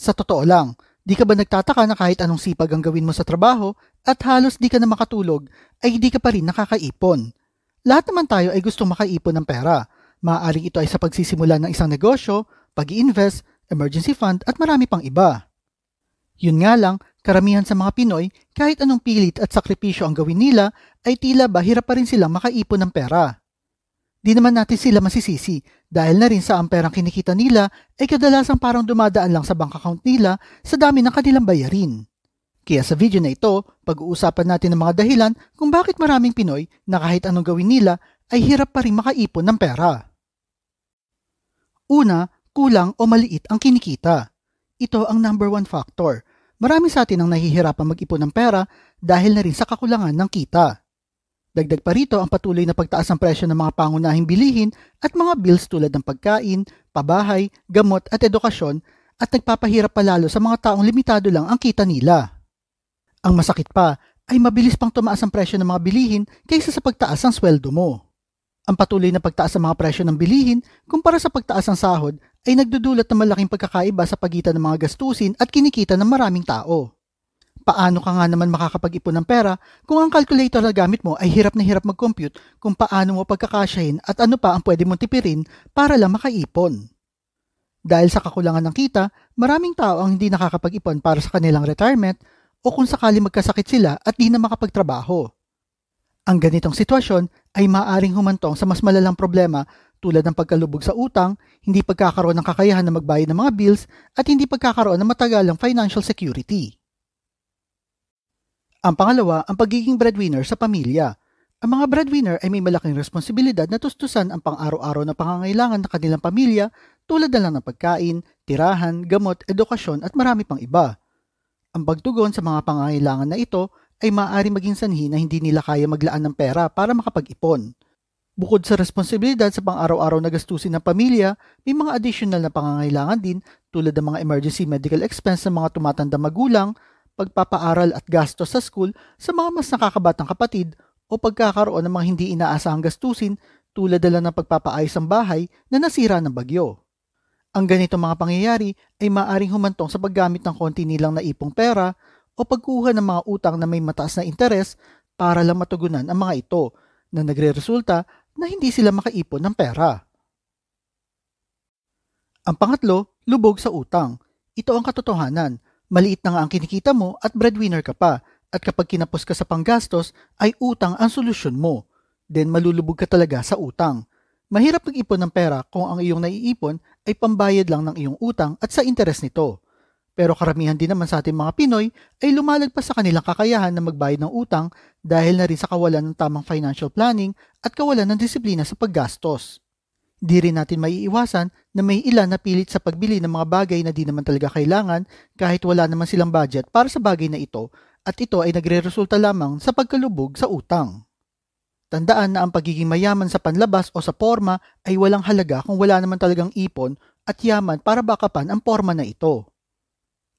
Sa totoo lang, di ka ba nagtataka na kahit anong sipag ang gawin mo sa trabaho at halos di ka na makatulog ay di ka pa rin nakakaipon? Lahat naman tayo ay gustong makaipon ng pera. Maaaring ito ay sa pagsisimula ng isang negosyo, pag invest emergency fund at marami pang iba. Yun nga lang, karamihan sa mga Pinoy, kahit anong pilit at sakripisyo ang gawin nila, ay tila ba hirap pa rin silang makaipon ng pera. Di naman natin sila masisisi dahil na rin sa amperang kinikita nila ay kadalasang parang dumadaan lang sa bank account nila sa dami ng kanilang bayarin. Kaya sa video na ito, pag-uusapan natin ang mga dahilan kung bakit maraming Pinoy na kahit anong gawin nila ay hirap pa rin makaipon ng pera. Una, kulang o maliit ang kinikita. Ito ang number one factor. Marami sa atin ang nahihirapan mag-ipon ng pera dahil na rin sa kakulangan ng kita. Dagdag pa rito ang patuloy na pagtaas ng presyo ng mga pangunahing bilihin at mga bills tulad ng pagkain, pabahay, gamot at edukasyon at nagpapahirap pa lalo sa mga taong limitado lang ang kita nila. Ang masakit pa ay mabilis pang tumaas ang presyo ng mga bilihin kaysa sa pagtaas ng sweldo mo. Ang patuloy na pagtaas ng mga presyo ng bilihin kumpara sa pagtaas ng sahod ay nagdudulot ng malaking pagkakaiba sa pagitan ng mga gastusin at kinikita ng maraming tao. Paano ka nga naman makakapag-ipon ng pera kung ang calculator na gamit mo ay hirap na hirap mag-compute kung paano mo pagkakasyahin at ano pa ang pwede mong tipirin para lang makaipon. Dahil sa kakulangan ng kita, maraming tao ang hindi nakakapag-ipon para sa kanilang retirement o kung sakali magkasakit sila at di na makapagtrabaho. Ang ganitong sitwasyon ay maaaring humantong sa mas malalang problema tulad ng pagkalubog sa utang, hindi pagkakaroon ng kakayahan na magbayad ng mga bills, at hindi pagkakaroon ng matagalang financial security. Ang pangalawa, ang pagiging breadwinner sa pamilya. Ang mga breadwinner ay may malaking responsibilidad na tustusan ang pang-araw-araw na pangangailangan ng kanilang pamilya tulad na lang ng pagkain, tirahan, gamot, edukasyon at marami pang iba. Ang pagtugon sa mga pangangailangan na ito ay maaari maging sanhi na hindi nila kaya maglaan ng pera para makapag-ipon. Bukod sa responsibilidad sa pang-araw-araw na gastusin ng pamilya, may mga additional na pangangailangan din tulad ng mga emergency medical expense ng mga tumatanda magulang, pagpapaaral at gastos sa school sa mga mas nakakabatang kapatid o pagkakaroon ng mga hindi inaasahang gastusin tulad dala ng pagpapaayos ng bahay na nasira ng bagyo. Ang ganito mga pangyayari ay maaring humantong sa paggamit ng konti nilang naipong pera o pagkuha ng mga utang na may mataas na interes para lang matugunan ang mga ito na nagre-resulta na hindi sila makaipon ng pera. Ang pangatlo, lubog sa utang. Ito ang katotohanan Maliit na nga ang kinikita mo at breadwinner ka pa at kapag kinapos ka sa panggastos ay utang ang solusyon mo. Then malulubog ka talaga sa utang. Mahirap mag-ipon ng pera kung ang iyong naiipon ay pambayad lang ng iyong utang at sa interes nito. Pero karamihan din naman sa ating mga Pinoy ay lumalagpas sa kanilang kakayahan na magbayad ng utang dahil na rin sa kawalan ng tamang financial planning at kawalan ng disiplina sa paggastos. Di rin natin maiiwasan na may ilan na pilit sa pagbili ng mga bagay na di naman talaga kailangan kahit wala naman silang budget para sa bagay na ito at ito ay nagre-resulta lamang sa pagkalubog sa utang. Tandaan na ang pagiging mayaman sa panlabas o sa forma ay walang halaga kung wala naman talagang ipon at yaman para bakapan ang forma na ito.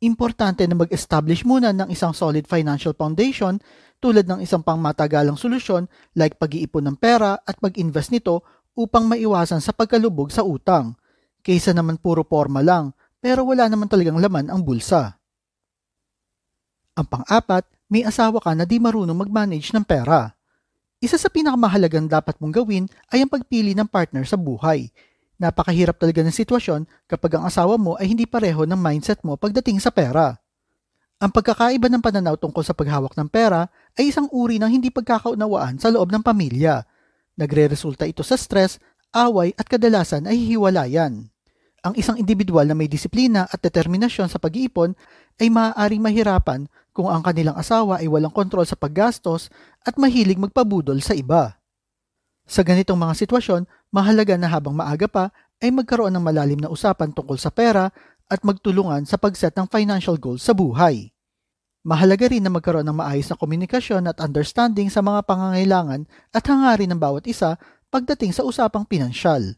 Importante na mag-establish muna ng isang solid financial foundation tulad ng isang pangmatagalang solusyon like pag-iipon ng pera at pag-invest nito upang maiwasan sa pagkalubog sa utang, kaysa naman puro forma lang pero wala naman talagang laman ang bulsa. Ang pang-apat, may asawa ka na di marunong mag-manage ng pera. Isa sa pinakamahalagang dapat mong gawin ay ang pagpili ng partner sa buhay. Napakahirap talaga ng sitwasyon kapag ang asawa mo ay hindi pareho ng mindset mo pagdating sa pera. Ang pagkakaiba ng pananaw tungkol sa paghawak ng pera ay isang uri ng hindi pagkakaunawaan sa loob ng pamilya Nagre-resulta ito sa stress, away at kadalasan ay hiwalayan. Ang isang individual na may disiplina at determinasyon sa pag-iipon ay maaaring mahirapan kung ang kanilang asawa ay walang kontrol sa paggastos at mahilig magpabudol sa iba. Sa ganitong mga sitwasyon, mahalaga na habang maaga pa ay magkaroon ng malalim na usapan tungkol sa pera at magtulungan sa pagset ng financial goals sa buhay. Mahalaga rin na magkaroon ng maayos na komunikasyon at understanding sa mga pangangailangan at hangarin ng bawat isa pagdating sa usapang pinansyal.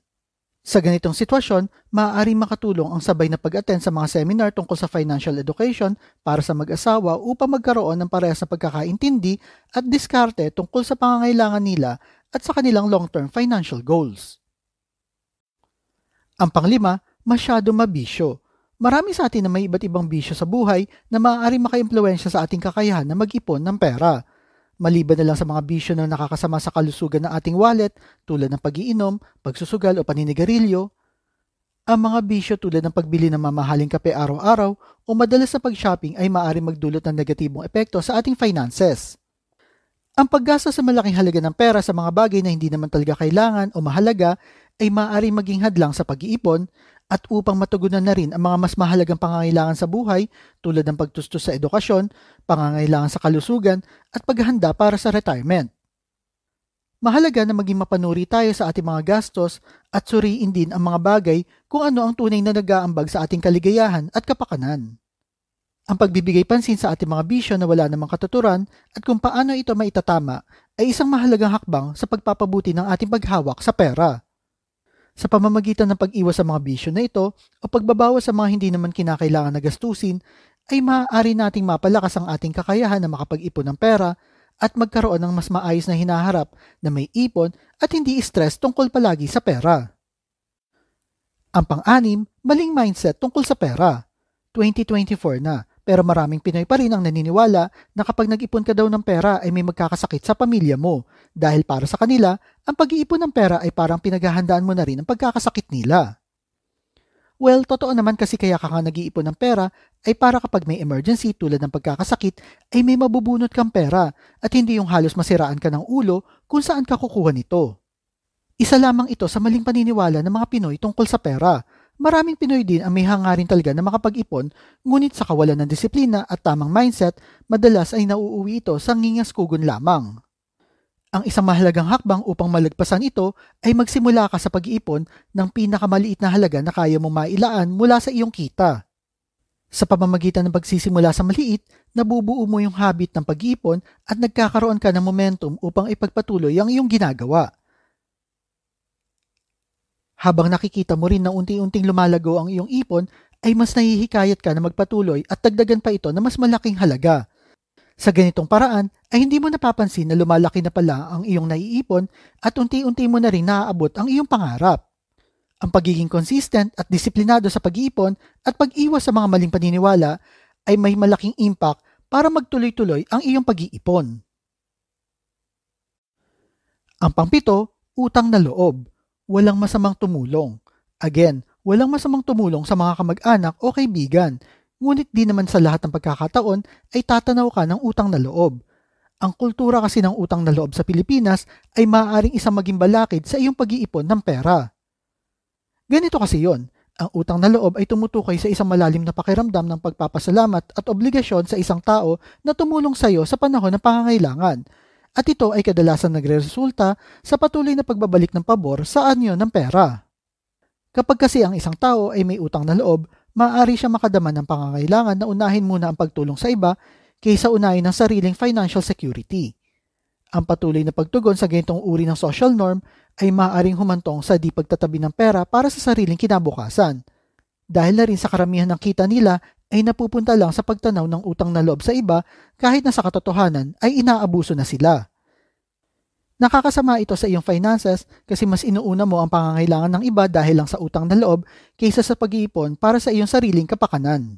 Sa ganitong sitwasyon, maaaring makatulong ang sabay na pag-attend sa mga seminar tungkol sa financial education para sa mag-asawa upang magkaroon ng parehas na pagkakaintindi at diskarte tungkol sa pangangailangan nila at sa kanilang long-term financial goals. Ang panglima, masyado mabisyo. Marami sa atin na may iba't ibang bisyo sa buhay na maaari makaimpluensya sa ating kakayahan na mag-ipon ng pera. Maliban na lang sa mga bisyo na nakakasama sa kalusugan ng ating wallet tulad ng pagiinom, pagsusugal o paninigarilyo, ang mga bisyo tulad ng pagbili ng mamahaling kape araw-araw o madalas na pag-shopping ay maaari magdulot ng negatibong epekto sa ating finances. Ang paggasa sa malaking halaga ng pera sa mga bagay na hindi naman talaga kailangan o mahalaga ay maaari maging hadlang sa pag-iipon at upang matugunan na rin ang mga mas mahalagang pangangailangan sa buhay tulad ng pagtustos sa edukasyon, pangangailangan sa kalusugan at paghahanda para sa retirement. Mahalaga na maging mapanuri tayo sa ating mga gastos at suriin din ang mga bagay kung ano ang tunay na nag-aambag sa ating kaligayahan at kapakanan. Ang pagbibigay pansin sa ating mga bisyo na wala namang katuturan at kung paano ito maitatama ay isang mahalagang hakbang sa pagpapabuti ng ating paghawak sa pera sa pamamagitan ng pag-iwas sa mga bisyo na ito o pagbabawas sa mga hindi naman kinakailangan na gastusin, ay maaari nating mapalakas ang ating kakayahan na makapag-ipon ng pera at magkaroon ng mas maayos na hinaharap na may ipon at hindi stress tungkol palagi sa pera. Ang pang-anim, maling mindset tungkol sa pera. 2024 na. Pero maraming Pinoy pa rin ang naniniwala na kapag nag-ipon ka daw ng pera ay may magkakasakit sa pamilya mo. Dahil para sa kanila, ang pag-iipon ng pera ay parang pinaghahandaan mo na rin ang pagkakasakit nila. Well, totoo naman kasi kaya ka nga nag-iipon ng pera ay para kapag may emergency tulad ng pagkakasakit ay may mabubunot kang pera at hindi yung halos masiraan ka ng ulo kung saan ka kukuha nito. Isa lamang ito sa maling paniniwala ng mga Pinoy tungkol sa pera Maraming Pinoy din ang may hangarin talaga na makapag-ipon, ngunit sa kawalan ng disiplina at tamang mindset, madalas ay nauuwi ito sa ngingas kugon lamang. Ang isang mahalagang hakbang upang malagpasan ito ay magsimula ka sa pag-iipon ng pinakamaliit na halaga na kaya mong mailaan mula sa iyong kita. Sa pamamagitan ng pagsisimula sa maliit, nabubuo mo yung habit ng pag-iipon at nagkakaroon ka ng momentum upang ipagpatuloy ang iyong ginagawa. Habang nakikita mo rin na unti-unting lumalago ang iyong ipon, ay mas nahihikayat ka na magpatuloy at dagdagan pa ito na mas malaking halaga. Sa ganitong paraan ay hindi mo napapansin na lumalaki na pala ang iyong naiipon at unti-unti mo na rin naaabot ang iyong pangarap. Ang pagiging consistent at disiplinado sa pag-iipon at pag-iwas sa mga maling paniniwala ay may malaking impact para magtuloy-tuloy ang iyong pag-iipon. Ang pangpito, utang na loob walang masamang tumulong. Again, walang masamang tumulong sa mga kamag-anak o kaibigan, ngunit di naman sa lahat ng pagkakataon ay tatanaw ka ng utang na loob. Ang kultura kasi ng utang na loob sa Pilipinas ay maaaring isang maging balakid sa iyong pag-iipon ng pera. Ganito kasi yon. Ang utang na loob ay tumutukoy sa isang malalim na pakiramdam ng pagpapasalamat at obligasyon sa isang tao na tumulong sa iyo sa panahon ng pangangailangan – at ito ay kadalasan nagreresulta sa patuloy na pagbabalik ng pabor sa anyo ng pera. Kapag kasi ang isang tao ay may utang na loob, maaari siya makadama ng pangangailangan na unahin muna ang pagtulong sa iba kaysa unahin ang sariling financial security. Ang patuloy na pagtugon sa gayong uri ng social norm ay maaaring humantong sa di pagtatabi ng pera para sa sariling kinabukasan. Dahil na rin sa karamihan ng kita nila ay napupunta lang sa pagtanaw ng utang na loob sa iba kahit na sa katotohanan ay inaabuso na sila. Nakakasama ito sa iyong finances kasi mas inuuna mo ang pangangailangan ng iba dahil lang sa utang na loob kaysa sa pag-iipon para sa iyong sariling kapakanan.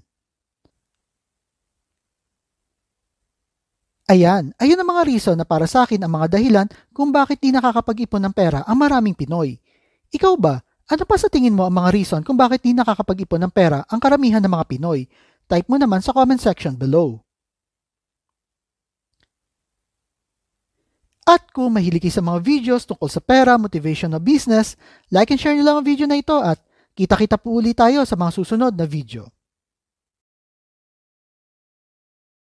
Ayan, ayun ang mga reason na para sa akin ang mga dahilan kung bakit di nakakapag-ipon ng pera ang maraming Pinoy. Ikaw ba, ano pa sa tingin mo ang mga reason kung bakit di nakakapag-ipon ng pera ang karamihan ng mga Pinoy? Type mo naman sa comment section below. At kung mahilig kayo sa mga videos tungkol sa pera, motivation o business, like and share nyo lang ang video na ito at kita-kita po ulit tayo sa mga susunod na video.